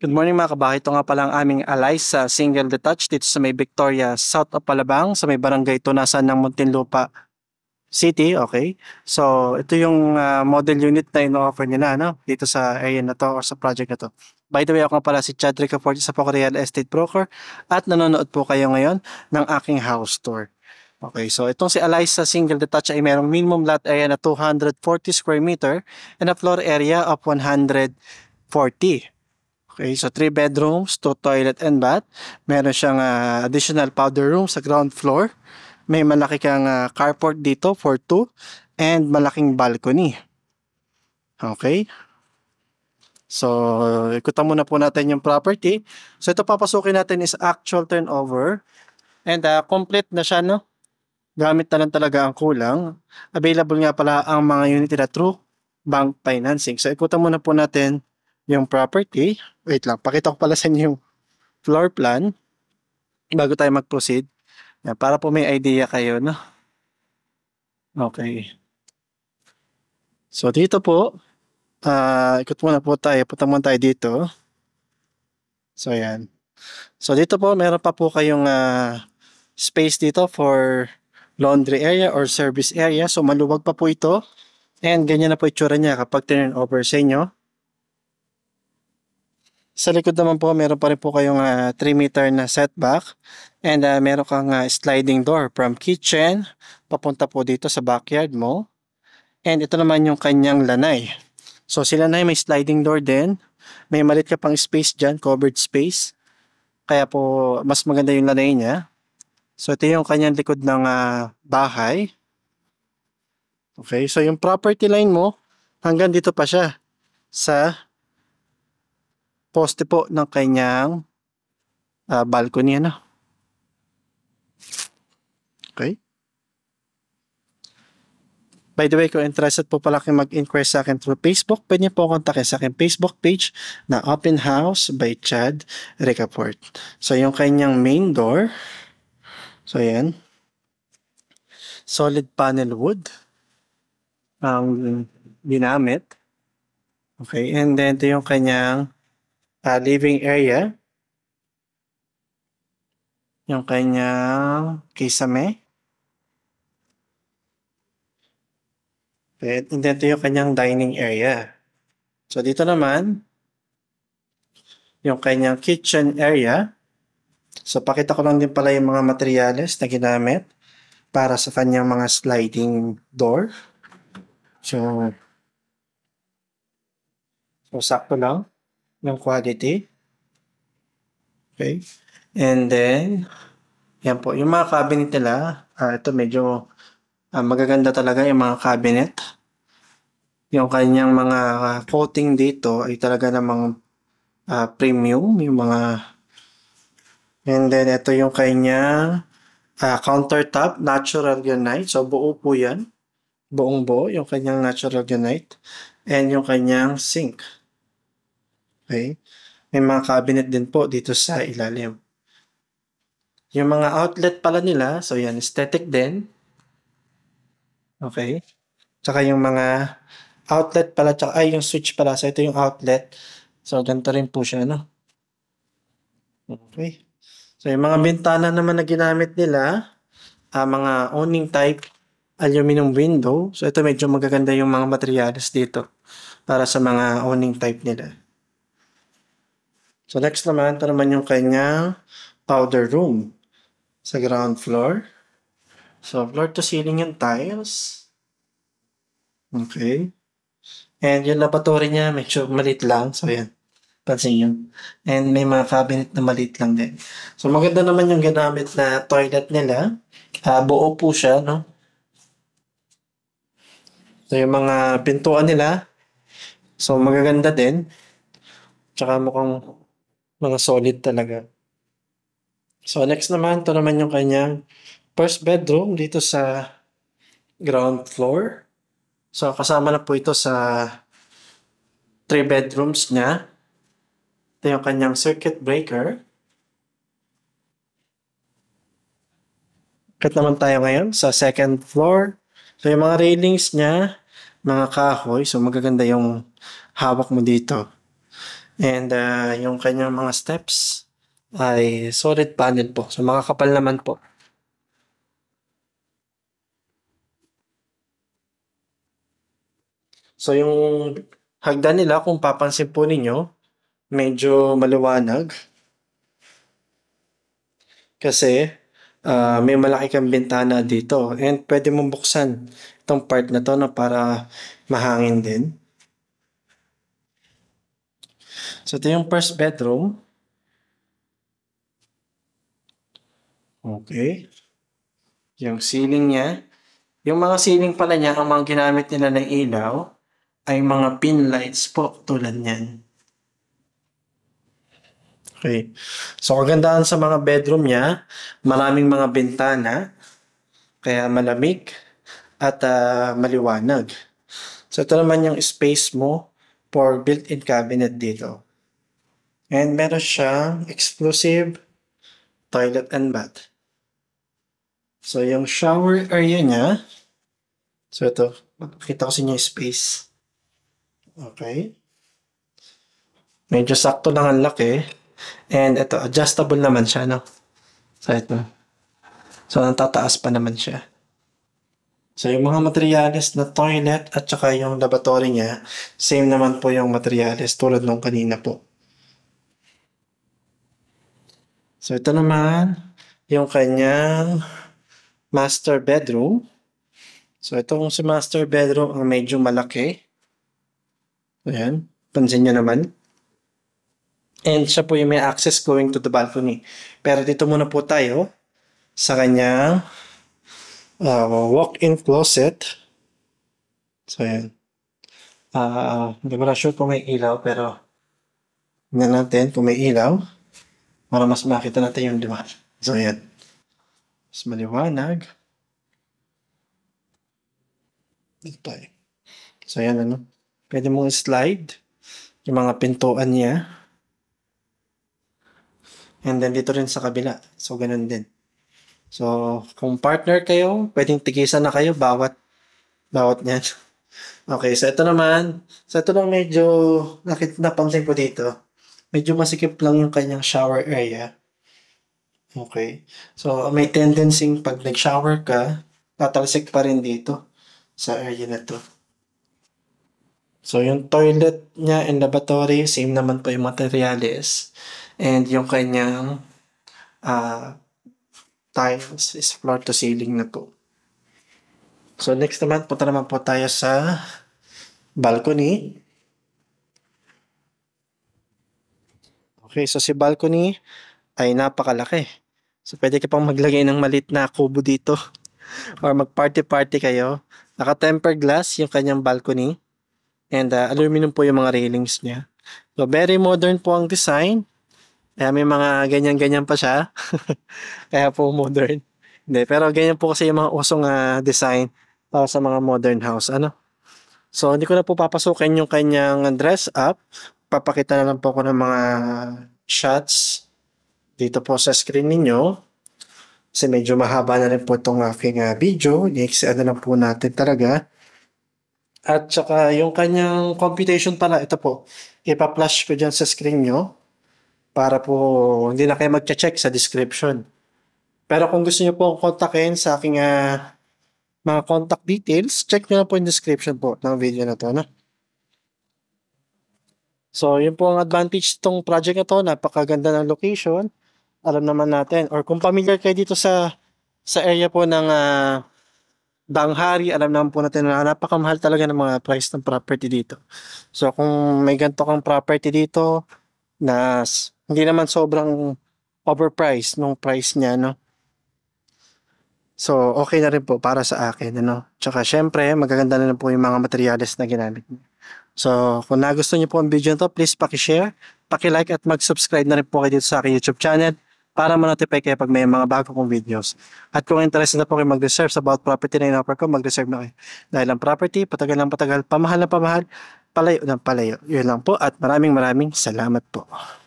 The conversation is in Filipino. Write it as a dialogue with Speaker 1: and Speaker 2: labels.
Speaker 1: Good morning mga kabahay. Ito nga pala ang aming Alisa single detached dito sa may Victoria, south of Palabang, sa may barangay Tunasan ng Muntinlupa City. Okay. So ito yung uh, model unit na ino-offer nila no? dito sa area na to or sa project na to. By the way, ako nga pala si Chad Ricaforte sa Poco Real Estate Broker at nanonood po kayo ngayon ng aking house tour. Okay, so itong si Alisa Single Detached ay mayroong minimum lot area na 240 square meter and a floor area of 140. Okay, so three bedrooms, two toilet and bath. Meron siyang uh, additional powder room sa ground floor. May malaki kang uh, carport dito for two and malaking balcony. Okay? So, ikutan muna po natin yung property. So, ito papasukin natin is actual turnover. And uh, complete na siya, no? Gamit na lang talaga ang kulang. Available nga pala ang mga unit na through bank financing. So, ikutan muna po natin yung property. Wait lang, pakita ko pala sa inyo yung floor plan bago tayo mag-proceed. Yan, para po may idea kayo, no? Okay. So, dito po, uh, ikot muna po tayo. Punta muna tayo dito. So, yan. So, dito po, meron pa po kayong uh, space dito for laundry area or service area. So, maluwag pa po ito. And ganyan na po itsura niya kapag turn over sa inyo. Sa likod naman po, meron pa rin po kayong uh, ah, 3 meter na setback and uh, meron kang uh, sliding door from kitchen papunta po dito sa backyard mo. And ito naman yung kanyang lanay. So si lanay may sliding door din. May malit ka pang space dyan, covered space. Kaya po mas maganda yung lanay niya. So ito yung kanyang likod ng uh, bahay. Okay, so yung property line mo, hanggang dito pa siya sa poste po ng kanyang uh, balcony ano. Okay. By the way, kung interested po pala kayo mag-inquire sa akin through Facebook, pwede niyo po kontakin sa akin Facebook page na Open House by Chad Ricaport. So, yung kanyang main door. So, yan. Solid panel wood. Ang um, ginamit. Okay, and then ito yung kanyang uh, living area, yung kanyang kisame. And then ito yung kanyang dining area. So dito naman, yung kanyang kitchen area. So pakita ko lang din pala yung mga materials na ginamit para sa kanyang mga sliding door. So, so sakto lang ng quality. Okay? And then, yan po. Yung mga cabinet nila, uh, ito medyo uh, magaganda talaga yung mga cabinet. Yung kanyang mga uh, coating dito ay talaga namang uh, premium. Yung mga... And then, ito yung kanyang uh, countertop. Natural granite. So, buo po yan. Buong buo. Yung kanyang natural granite. And yung kanyang sink display, may mga cabinet din po dito sa ilalim. Yung mga outlet pala nila, so yan, aesthetic din. Okay. Tsaka yung mga outlet pala, tsaka, ay yung switch pala. So ito yung outlet. So ganito rin po siya, no? Okay. So yung mga bintana naman na ginamit nila, uh, mga awning type aluminum window. So ito medyo magaganda yung mga materials dito para sa mga awning type nila. So next naman, ito naman yung kanyang powder room sa ground floor. So floor to ceiling yung tiles. Okay. And yung laboratory niya, make sure malit lang. So yan, pansin yun. And may mga cabinet na malit lang din. So maganda naman yung ginamit na toilet nila. Uh, buo po siya, no? So yung mga pintuan nila, so magaganda din. Tsaka mukhang mga solid talaga. So next naman, ito naman yung kanyang first bedroom dito sa ground floor. So kasama na po ito sa three bedrooms niya. Ito yung kanyang circuit breaker. Kat naman tayo ngayon sa second floor. So yung mga railings niya, mga kahoy. So magaganda yung hawak mo dito. And uh, yung kanyang mga steps ay solid panel po. So makakapal naman po. So yung hagdan nila kung papansin po ninyo, medyo maliwanag. Kasi uh, may malaki kang bintana dito and pwede mong buksan itong part na to na para mahangin din. So, ito yung first bedroom. Okay. Yung ceiling niya. Yung mga ceiling pala niya, ang mga ginamit nila ng ilaw ay mga pin lights po tulad niyan. Okay. So, kagandaan sa mga bedroom niya, maraming mga bintana, kaya malamig at uh, maliwanag. So, ito naman yung space mo for built-in cabinet dito. And meron siyang exclusive toilet and bath. So, yung shower area niya. So, ito. Makikita ko sa inyo space. Okay. Medyo sakto lang ang laki. And ito, adjustable naman siya, no? So, ito. So, natataas pa naman siya. So, yung mga materials na toilet at saka yung laboratory niya, same naman po yung materials tulad nung kanina po. So, ito naman yung kanyang master bedroom. So, itong si master bedroom ang medyo malaki. Ayan, pansin nyo naman. And siya po yung may access going to the balcony. Pero dito muna po tayo sa kanyang uh, ah, walk-in closet. So, yan. Uh, ah, hindi ko na sure kung may ilaw, pero hindi natin kung may ilaw para mas makita natin yung diwan. So, yan. Mas maliwanag. Dito tayo. So, yan ano. Pwede mong slide yung mga pintuan niya. And then, dito rin sa kabila. So, ganun din. So, kung partner kayo, pwedeng tigisan na kayo bawat bawat niyan. Okay, so ito naman. So ito lang medyo nakit napansin ko dito. Medyo masikip lang yung kanyang shower area. Okay. So may tendency pag nag-shower ka, tatalsik pa rin dito sa area na to. So, yung toilet niya and lavatory, same naman po yung materials. And yung kanyang uh, tayo is floor to ceiling na po. So next naman, punta naman po tayo sa balcony. Okay, so si balcony ay napakalaki. So pwede ka pang maglagay ng malit na kubo dito or mag-party-party kayo. Naka-temper glass yung kanyang balcony and uh, aluminum po yung mga railings niya. So very modern po ang design kaya may mga ganyan-ganyan pa siya. Kaya po modern. Hindi, pero ganyan po kasi yung mga usong uh, design para sa mga modern house. Ano? So, hindi ko na po papasukin yung kanyang dress up. Papakita na lang po ako ng mga shots dito po sa screen ninyo. Kasi medyo mahaba na rin po itong aking uh, video. Next, ano na po natin talaga. At saka yung kanyang computation pala, ito po. Ipa-flash ko dyan sa screen nyo para po hindi na kayo magche-check sa description. Pero kung gusto niyo po akong kontakin sa aking uh, mga contact details, check niyo na po yung description po ng video na to. Ano? So, yun po ang advantage itong project na to. Napakaganda ng location. Alam naman natin. Or kung familiar kayo dito sa sa area po ng uh, Danghari, alam naman po natin na napakamahal talaga ng mga price ng property dito. So, kung may ganito kang property dito na hindi naman sobrang overpriced nung price niya, no? So, okay na rin po para sa akin, ano? Tsaka, syempre, magaganda na po yung mga materials na ginamit niya. So, kung nagustuhan niyo po ang video nito, please pakishare, pakilike at mag-subscribe na rin po kayo dito sa aking YouTube channel para ma-notify kayo pag may mga bago kong videos. At kung interested na po kayo mag-reserve sa about property na in-offer ko, mag-reserve na kayo. Dahil ang property, patagal ng patagal, pamahal na pamahal, palayo ng palayo. Yun lang po at maraming maraming salamat po.